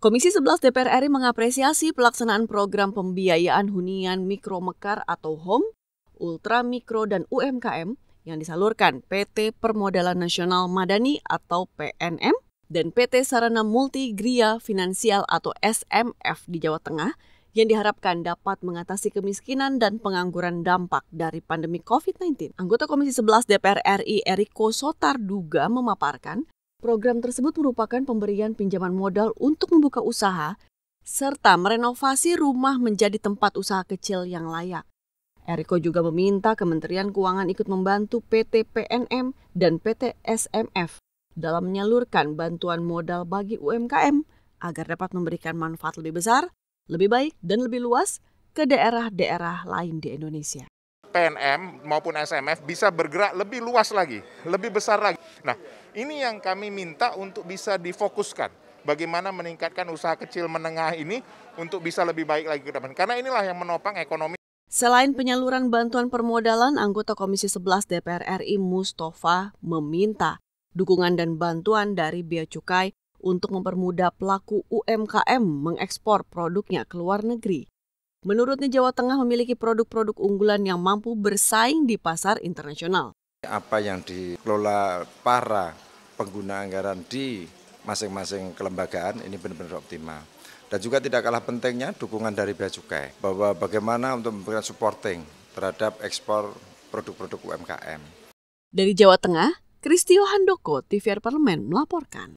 Komisi 11 DPR RI mengapresiasi pelaksanaan program pembiayaan hunian mikro mekar atau HOME, ultra mikro dan UMKM yang disalurkan PT Permodalan Nasional Madani atau PNM dan PT Sarana Multigria Finansial atau SMF di Jawa Tengah yang diharapkan dapat mengatasi kemiskinan dan pengangguran dampak dari pandemi COVID-19. Anggota Komisi 11 DPR RI Eriko Sotarduga memaparkan, program tersebut merupakan pemberian pinjaman modal untuk membuka usaha serta merenovasi rumah menjadi tempat usaha kecil yang layak. Eriko juga meminta Kementerian Keuangan ikut membantu PT PNM dan PT SMF dalam menyalurkan bantuan modal bagi UMKM agar dapat memberikan manfaat lebih besar lebih baik dan lebih luas ke daerah-daerah lain di Indonesia. PNM maupun SMF bisa bergerak lebih luas lagi, lebih besar lagi. Nah, ini yang kami minta untuk bisa difokuskan. Bagaimana meningkatkan usaha kecil menengah ini untuk bisa lebih baik lagi ke depan. Karena inilah yang menopang ekonomi. Selain penyaluran bantuan permodalan, anggota Komisi 11 DPR RI Mustafa meminta dukungan dan bantuan dari Bea Cukai untuk mempermudah pelaku UMKM mengekspor produknya ke luar negeri. Menurutnya Jawa Tengah memiliki produk-produk unggulan yang mampu bersaing di pasar internasional. Apa yang dikelola para pengguna anggaran di masing-masing kelembagaan ini benar-benar optimal. Dan juga tidak kalah pentingnya dukungan dari bea cukai bahwa bagaimana untuk memberikan supporting terhadap ekspor produk-produk UMKM. Dari Jawa Tengah, Kristio Handoko, TVR Parlemen melaporkan.